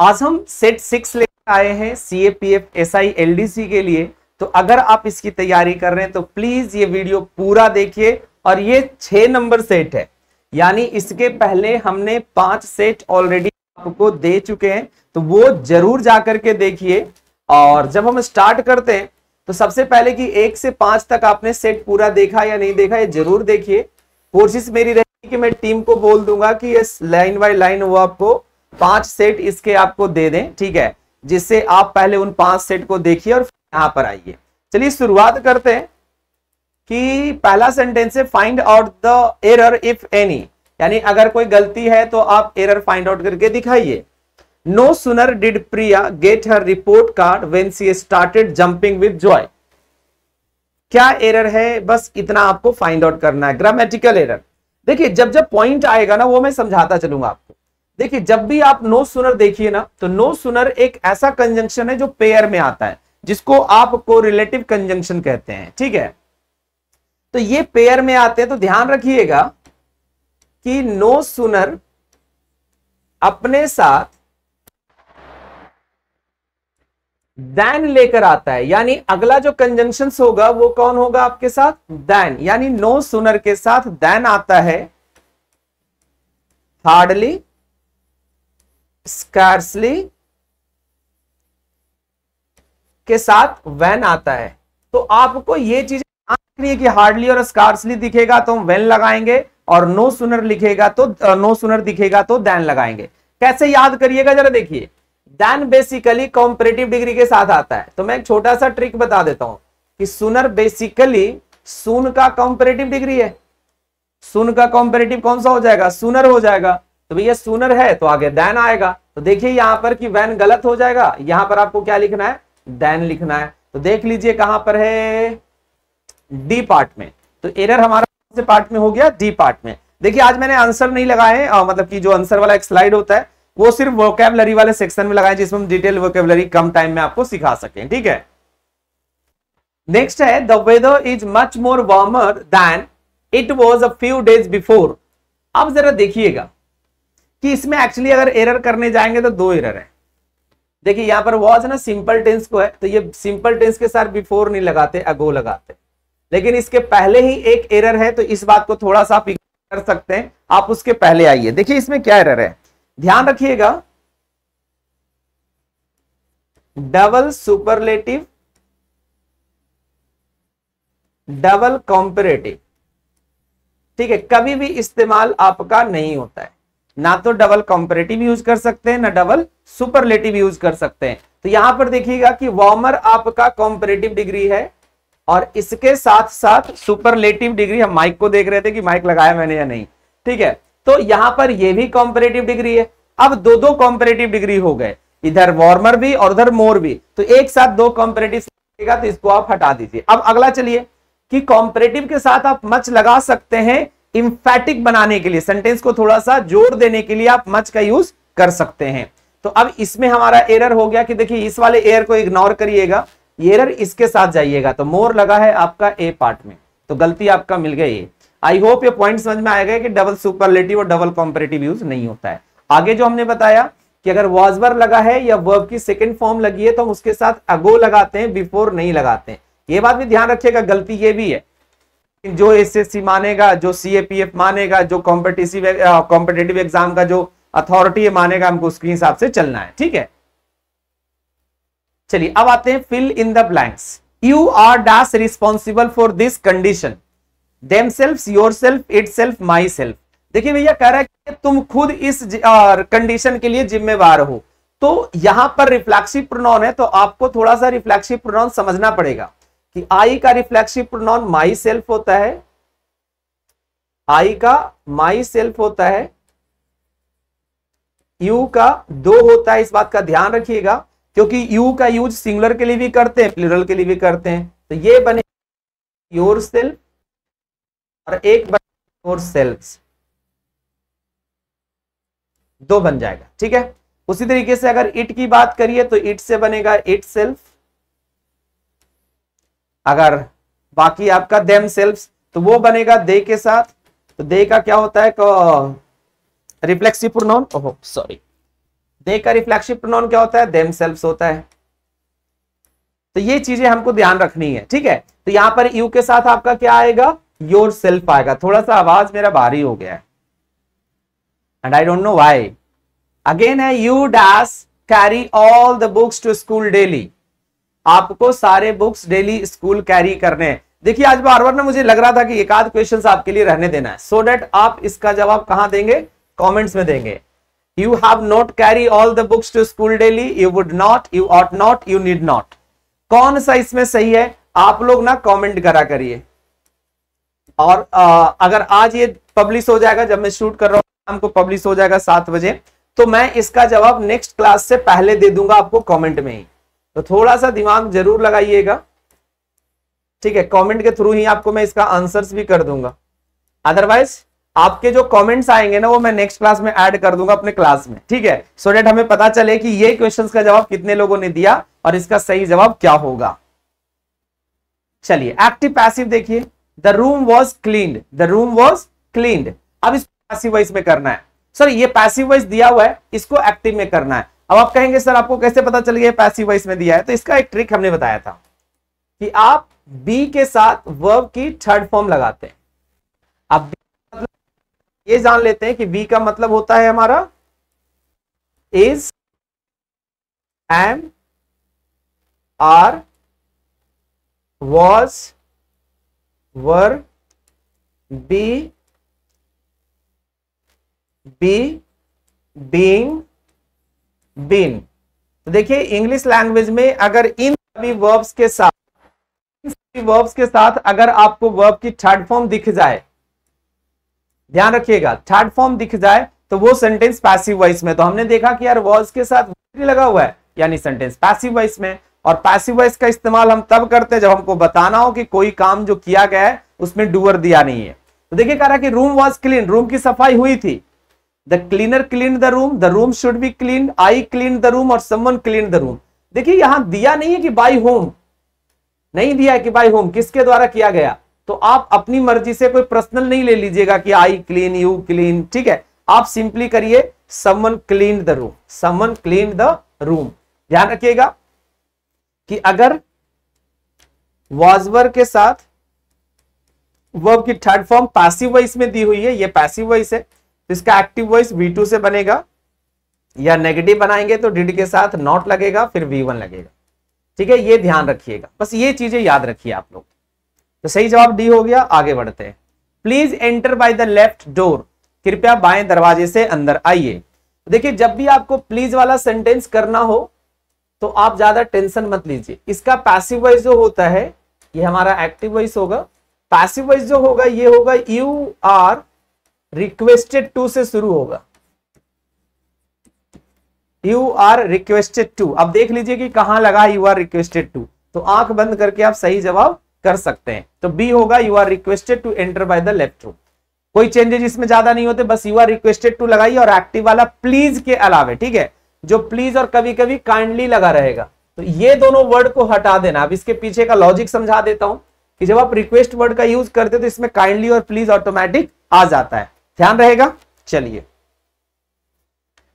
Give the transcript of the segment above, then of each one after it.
आज हम sat six लेकर आए हैं C A P F S I L D C के लिए तो अगर आप इसकी तैयारी कर रहे हैं तो प्लीज ये वीडियो पूरा देखिए और ये छह नंबर सेट है यानी इसके पहले हमने पांच सेट ऑलरेडी आपको दे चुके हैं तो वो जरूर जाकर के देखिए और जब हम स्टार्ट करते हैं तो सबसे पहले कि एक से पांच तक आपने सेट पूरा देखा या नहीं देखा ये जरूर देखिए कोशिश मेरी रहेगी कि मैं टीम को बोल दूंगा कि ये लाइन बाय लाइन वो आपको पांच सेट इसके आपको दे दें ठीक है जिससे आप पहले उन पांच सेट को देखिए और यहां पर आइए चलिए शुरुआत करते हैं कि पहला सेंटेंस है find out the error if any यानी अगर कोई गलती है तो आप एरर फाइंड आउट करके दिखाइए no sooner did Priya get her report card when she started jumping with joy क्या एरर है बस इतना आपको फाइंड आउट करना है ग्रामेटिकल एरर देखिए जब जब पॉइंट आएगा ना वो मैं समझाता चलूंगा आपको देखिए जब भी आप नो सुनर देखिए ना तो नो सुनर एक ऐसा कंजंक्शन है जो पेयर में आता है जिसको आप को रिलेटिव कंजंक्शन कहते हैं ठीक है तो ये पेयर में आते हैं तो ध्यान रखिएगा कि नो सुनर अपने साथ दैन लेकर आता है यानी अगला जो कंजंक्शन होगा वो कौन होगा आपके साथ दैन यानी नो सुनर के साथ दैन आता है हार्डली स्कैर्सली के साथ वैन आता है तो आपको ये चीज है कि हार्डली और स्कार्सली दिखेगा तो हम वैन लगाएंगे और नो सुनर लिखेगा तो नो uh, सुनर दिखेगा तो दैन लगाएंगे कैसे याद करिएगा जरा देखिए दैन बेसिकली कॉम्परेटिव डिग्री के साथ आता है तो मैं एक छोटा सा ट्रिक बता देता हूं कि सुनर बेसिकली सुन का कॉम्परेटिव डिग्री है सुन का कॉम्परेटिव कौन सा हो जाएगा सुनर हो जाएगा तो भैया सूनर है तो आगे देन आएगा तो देखिए यहां पर कि वैन गलत हो जाएगा यहां पर आपको क्या लिखना है देन लिखना है तो देख लीजिए कहां पर है डी पार्ट में तो एरर हमारा से पार्ट में हो गया डी पार्ट में देखिए आज मैंने आंसर नहीं लगाए मतलब कि जो आंसर वाला एक स्लाइड होता है वो सिर्फ वोकेबलरी वाले सेक्शन में लगाए जिसमें हम डिटेल वोकेबलरी कम टाइम में आपको सिखा सके ठीक है नेक्स्ट है the weather is much more warmer than it was a few days before अब जरा देखिएगा कि इसमें एक्चुअली अगर एरर करने जाएंगे तो दो एरर है देखिए यहां पर वॉज ना सिंपल टेंस को है तो ये सिंपल टेंस के साथ बिफोर नहीं लगाते अगो लगाते लेकिन इसके पहले ही एक एरर है तो इस बात को थोड़ा सा आप कर सकते हैं आप उसके पहले आइए देखिए इसमें क्या एरर है ध्यान रखिएगा डबल सुपरलेटिव डबल कॉम्परेटिव ठीक है कभी भी इस्तेमाल आपका नहीं होता है ना तो डबल कॉम्परेटिव यूज कर सकते हैं ना डबल सुपरलेटिव यूज कर सकते हैं तो यहां पर देखिएगा कि वार्मर आपका कॉम्परेटिव डिग्री है और इसके साथ साथ सुपरलेटिव डिग्री हम माइक को देख रहे थे कि माइक लगाया मैंने या नहीं ठीक है तो यहां पर यह भी कॉम्परेटिव डिग्री है अब दो दो कॉम्परेटिव डिग्री हो गए इधर वार्मर भी और उधर मोर भी तो एक साथ दो कॉम्परेटिव तो इसको आप हटा दीजिए अब अगला चलिए कि कॉम्परेटिव के साथ आप मच लगा सकते हैं इंफेटिक बनाने के लिए सेंटेंस को थोड़ा सा जोर देने के लिए आप मच का यूज कर सकते हैं तो अब इसमें हमारा एरर हो गया कि देखिए इस वाले एयर को इग्नोर करिएगा एरर इसके साथ जाइएगा तो मोर लगा है आपका ए पार्ट में तो गलती आपका मिल गई है आई होप ये पॉइंट समझ में आएगा कि डबल सुपरलेटिव और डबल कॉम्परेटिव यूज नहीं होता है आगे जो हमने बताया कि अगर वॉजवर लगा है या वर्ब की सेकेंड फॉर्म लगी है तो हम उसके साथ अगो लगाते हैं बिफोर नहीं लगाते हैं ये बात भी ध्यान रखिएगा गलती ये भी है जो एसएससी मानेगा जो सीएपीएफ मानेगा जो कॉम्पिटिटिव कॉम्पिटेटिव एग्जाम का जो अथॉरिटी है मानेगा हमको उसके हिसाब से चलना है ठीक है चलिए अब आते हैं fill in the blanks you are dash responsible for this condition themself yourself itself myself देखिए भैया कह रहा है कि तुम खुद इस कंडीशन के लिए जिम्मेवार हो तो यहां पर रिफ्लैक्सिव प्रोनाउन है तो आपको थोड़ा सा रिफ्लैक्सिव प्रोनाउन समझना पड़ेगा कि आई का रिफ्लेक्सिव प्रोनाउन माई सेल्फ होता है आई का माई सेल्फ होता है यू का दो होता है इस बात का ध्यान रखिएगा क्योंकि यू का यूज सिंगुलर के लिए भी करते हैं प्लूरल के लिए भी करते हैं तो ये बने योर सेल्फ और एक बने योर सेल्फ दो बन जाएगा ठीक है उसी तरीके से अगर इट की बात करिए तो इट से बनेगा इट सेल्फ अगर बाकी आपका देम सेल्फ तो वो बनेगा दे के साथ तो दे का क्या होता है रिफ्लेक्सिव प्रोनाउन ओहो सॉरी दे का रिफ्लेक्सिव प्रोनाउन क्या होता है देम सेल्फ होता है तो ये चीजें हमको ध्यान रखनी है ठीक है तो यहां पर यू के साथ आपका क्या आएगा योर सेल्फ आएगा थोड़ा सा आवाज मेरा भारी हो गया है and I don't know why again है you dash carry all the books to school daily आपको सारे बुक्स डेली स्कूल कैरी करने हैं देखिए आज बार बार ना मुझे लग रहा था कि एक आध क्वेश्चन आपके लिए रहने देना है सो so डेट आप इसका जवाब कहां देंगे कॉमेंट्स में देंगे you have not carry all the books to school daily you would not you ought not you need not कौन सा इसमें सही है आप लोग ना कॉमेंट करा करिए और आ, अगर आज ये पब्लिश हो जाएगा जब मैं शूट कर रहा हूँ शाम को पब्लिश हो जाएगा सात बजे तो मैं इसका जवाब नेक्स्ट क्लास से पहले दे दूंगा आपको कमेंट में ही तो थोड़ा सा दिमाग जरूर लगाइएगा ठीक है कमेंट के थ्रू ही आपको मैं इसका आंसर्स भी कर दूंगा अदरवाइज आपके जो कमेंट्स आएंगे ना वो मैं नेक्स्ट क्लास में ऐड कर दूंगा अपने क्लास में ठीक है सो so डेट हमें पता चले कि ये क्वेश्चंस का जवाब कितने लोगों ने दिया और इसका सही जवाब क्या होगा चलिए एक्टिव पैसिव देखिए the room was clean the room was clean अब इस पैसिव वाइज में करना है सर ये पैसिव वाइज दिया हुआ है इसको एक्टिव में करना है अब आप कहेंगे सर आपको कैसे पता चल गया पैसिव वॉइस में दिया है तो इसका एक ट्रिक हमने बताया था कि आप बी के साथ वर्ब की थर्ड फॉर्म लगाते हैं आप मतलब ये जान लेते हैं कि बी का मतलब होता है हमारा is am are was were be be being been तो देखिए इंग्लिश लैंग्वेज में अगर इन सभी वर्ब्स के साथ इन सभी वर्ब्स के साथ अगर आपको वर्ब की थर्ड फॉर्म दिख जाए ध्यान रखिएगा थर्ड फॉर्म दिख जाए तो वो सेंटेंस पैसिव वॉइस में तो हमने देखा कि यार वर्ब्स के साथ लगा हुआ है यानी सेंटेंस पैसिव वॉइस में और पैसिव वॉइस का इस्तेमाल हम तब करते हैं जब हमको बताना हो कि कोई काम जो किया गया है उसमें डूअर दिया नहीं है तो देखिए कह रहा कि रूम वॉज क्लीन रूम की सफाई हुई थी the cleaner clean the room the room should be clean I clean the room और समवन क्लीन द रूम देखिए यहां दिया नहीं है कि बाई होम नहीं दिया है कि बाई होम किसके द्वारा किया गया तो आप अपनी मर्जी से कोई पर्सनल नहीं ले लीजिएगा कि आई क्लीन यू क्लीन ठीक है आप सिंपली करिए someone clean the room someone clean the room ध्यान रखिएगा कि अगर वॉजवर के साथ वर्ब की थर्ड फॉर्म पैसिव वॉइस में दी हुई है ये पैसिव वॉइस है तो इसका एक्टिव वॉइस वी टू से बनेगा या नेगेटिव बनाएंगे तो डिड के साथ नॉट लगेगा फिर वी वन लगेगा ठीक है ये ध्यान रखिएगा बस ये चीजें याद रखिए आप लोग तो सही जवाब डी हो गया आगे बढ़ते हैं please enter by the left door कृपया बाएं दरवाजे से अंदर आइए तो देखिए जब भी आपको प्लीज वाला सेंटेंस करना हो तो आप ज्यादा टेंशन मत लीजिए इसका पैसिव वॉइस जो होता है ये हमारा एक्टिव वॉइस होगा पैसिव वॉइस जो होगा ये होगा यू आर रिक्वेस्टेड टू से शुरू होगा यू आर रिक्वेस्टेड टू अब देख लीजिए कि कहां लगा यू आर रिक्वेस्टेड टू तो आंख बंद करके आप सही जवाब कर सकते हैं तो बी होगा you are requested to enter by the left room कोई चेंजेज इसमें ज्यादा नहीं होते बस यू आर रिक्वेस्टेड टू लगाइए और एक्टिव वाला प्लीज के अलावे ठीक है जो प्लीज और कभी कभी काइंडली लगा रहेगा तो ये दोनों वर्ड को हटा देना अब इसके पीछे का लॉजिक समझा देता हूं कि जब आप रिक्वेस्ट वर्ड का यूज करते हो तो इसमें काइंडली और प्लीज ऑटोमेटिक आ जाता है ध्यान रहेगा चलिए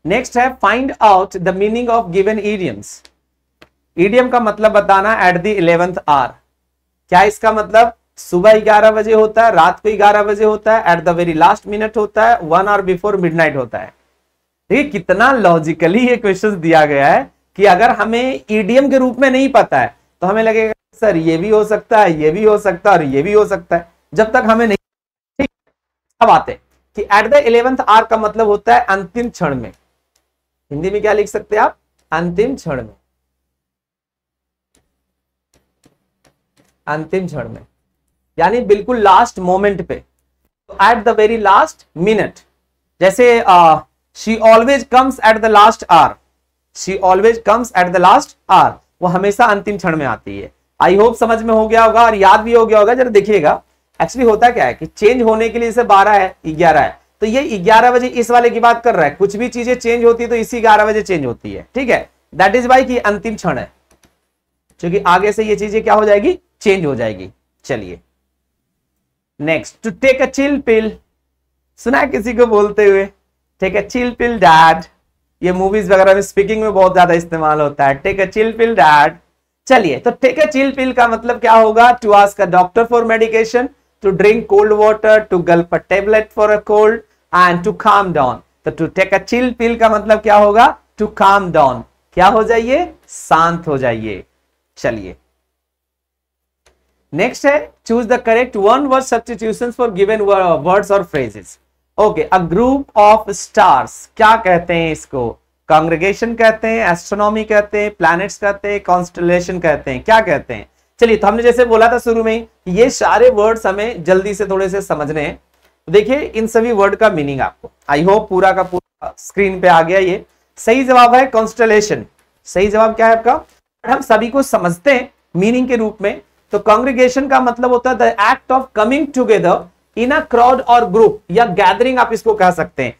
नेक्स्ट है find out the meaning of given idioms idiom का मतलब बताना एट द इलेवेंथ आर क्या इसका मतलब सुबह ग्यारह बजे होता है रात को ग्यारह बजे होता है at the very last minute होता है वन आवर बिफोर मिडनाइट होता है देखिए कितना लॉजिकली ये क्वेश्चन दिया गया है कि अगर हमें ईडीएम के रूप में नहीं पता है तो हमें लगेगा सर ये भी हो सकता है ये भी हो सकता है और ये भी हो सकता है जब तक हमें नहीं अब आते कि एट द इलेवेंथ आर का मतलब होता है अंतिम क्षण में हिंदी में क्या लिख सकते हैं आप अंतिम क्षण में अंतिम क्षण में यानी बिल्कुल लास्ट मोमेंट पे at the very last minute जैसे she always comes at the last hour she always comes at the last hour वो हमेशा अंतिम क्षण में आती है आई होप समझ में हो गया होगा और याद भी हो गया होगा जरा देखिएगा एक्चुअली होता क्या है कि चेंज होने के लिए इसे बारह है ग्यारह है तो ये ग्यारह बजे इस वाले की बात कर रहा है कुछ भी चीजें चेंज होती है तो इसी ग्यारह बजे चेंज होती है ठीक है दैट इज बाई की अंतिम क्षण है क्योंकि आगे से ये चीजें क्या हो जाएगी चेंज हो जाएगी चलिए next to take a chill pill सुना किसी को बोलते हुए take a chill pill dad ये मूवीज वगैरह में स्पीकिंग में बहुत ज्यादा इस्तेमाल होता है take a chill pill dad चलिए तो टेक अ चिल पिल का मतलब क्या होगा to ask a doctor for medication to drink cold water, to gulp a tablet for a cold and to calm down. so to take a chill pill ka matlab kya hoga To calm down. kya ho jaiye shant ho jaiye chaliye next है choose the correct one word substitution for given words और phrases okay a group of stars क्या कहते हैं इसको congregation कहते हैं astronomy कहते हैं प्लैनेट्स कहते हैं कॉन्स्टलेशन कहते हैं क्या कहते हैं चलिए तो हमने जैसे बोला था शुरू में ये सारे वर्ड्स हमें जल्दी से थोड़े से समझने हैं तो देखिए इन सभी वर्ड का मीनिंग आपको आई होप पूरा का पूरा स्क्रीन पे आ गया ये सही जवाब है कॉन्स्टलेशन सही जवाब क्या है आपका हम सभी को समझते हैं मीनिंग के रूप में तो कॉन्ग्रीगेशन का मतलब होता है the act of coming together in a crowd और ग्रुप या गैदरिंग आप इसको कह सकते हैं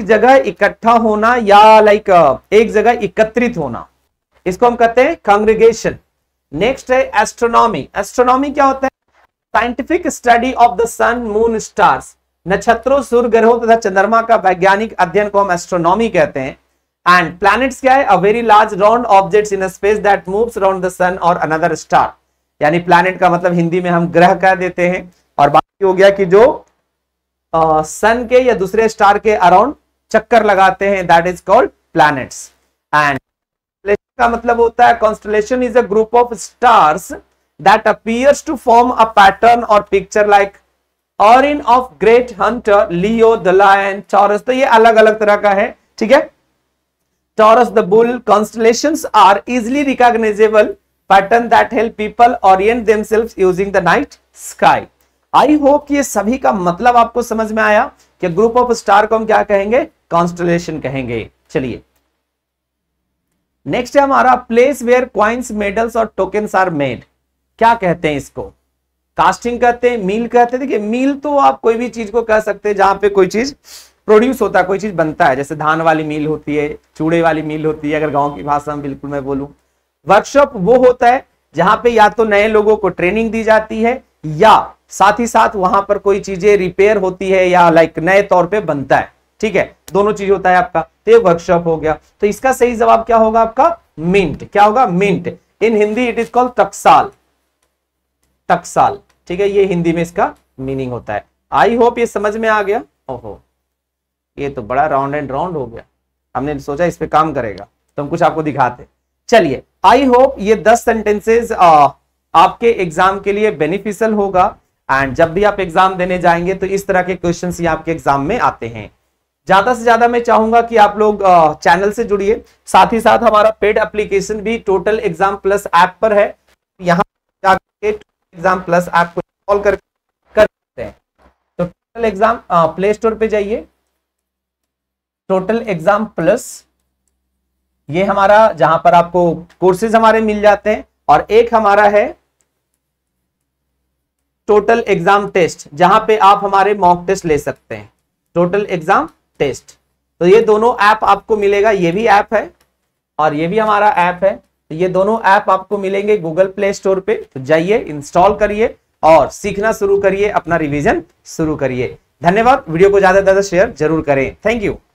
एक जगह इकट्ठा होना या लाइक एक जगह एकत्रित होना इसको हम कहते हैं कॉन्ग्रीगेशन नेक्स्ट है एस्ट्रोनॉमी एस्ट्रोनॉमी क्या होता है scientific study of the sun moon stars नक्षत्रों सूर्य ग्रहों तथा चंद्रमा का वैज्ञानिक अध्ययन को हम एस्ट्रोनॉमी कहते हैं एंड प्लैनेट्स क्या है a very large round objects in space that moves round the sun और अनदर स्टार यानी प्लैनेट का मतलब हिंदी में हम ग्रह कह देते हैं और बाकी हो गया कि जो सन के या दूसरे स्टार के अराउंड चक्कर लगाते हैं that is called planets and का मतलब होता है constellation is a group of stars that appears to form a pattern और पिक्चर लाइक और in of great hunter Leo the lion चौरस तो ये अलग अलग तरह का है ठीक है Taurus the bull constellation are easily recognizable pattern that help people orient themselves using the night sky I hope ये सभी का मतलब आपको समझ में आया कि ग्रुप ऑफ स्टार को हम क्या कहेंगे कॉन्स्टलेशन कहेंगे चलिए नेक्स्ट है हमारा प्लेस वेयर क्वाइंस मेडल्स और टोकन आर मेड क्या कहते हैं इसको कास्टिंग कहते हैं मील कहते हैं देखिए मील तो आप कोई भी चीज को कह सकते हैं जहां पे कोई चीज प्रोड्यूस होता है कोई चीज बनता है जैसे धान वाली मील होती है चूड़े वाली मील होती है अगर गांव की भाषा में बिल्कुल मैं बोलूं वर्कशॉप वो होता है जहां पे या तो नए लोगों को ट्रेनिंग दी जाती है या साथ ही साथ वहां पर कोई चीजें रिपेयर होती है या लाइक नए तौर पर बनता है ठीक है दोनों चीज होता है आपका तो ये वर्कशॉप हो गया तो इसका सही जवाब क्या होगा आपका मिंट क्या होगा mint in Hindi it is called टक्साल टक्साल ठीक है ये हिंदी में इसका मीनिंग होता है आई होप ये समझ में आ गया ओहो ये तो बड़ा राउंड एंड राउंड हो गया हमने सोचा इस पर काम करेगा तो हम कुछ आपको दिखाते चलिए आई होप ये दस सेंटेंसेज आपके एग्जाम के लिए बेनिफिशियल होगा एंड जब भी आप एग्जाम देने जाएंगे तो इस तरह के क्वेश्चन आपके एग्जाम में आते हैं ज्यादा से ज्यादा मैं चाहूंगा कि आप लोग चैनल से जुड़िए साथ ही साथ हमारा पेड एप्लीकेशन भी टोटल एग्जाम प्लस ऐप पर है यहाँ एग्जाम प्लस ऐप को इंस्टॉल कर कर सकते हैं तो टोटल एग्जाम प्ले स्टोर पे जाइए टोटल एग्जाम प्लस ये हमारा जहां पर आपको कोर्सेज हमारे मिल जाते हैं और एक हमारा है टोटल एग्जाम टेस्ट जहां पे आप हमारे मॉक टेस्ट ले सकते हैं टोटल एग्जाम टेस्ट तो ये दोनों ऐप आपको मिलेगा ये भी ऐप है और ये भी हमारा ऐप है तो ये दोनों ऐप आपको मिलेंगे गूगल प्ले स्टोर पे तो जाइए इंस्टॉल करिए और सीखना शुरू करिए अपना रिवीजन शुरू करिए धन्यवाद वीडियो को ज्यादा से ज्यादा शेयर जरूर करें थैंक यू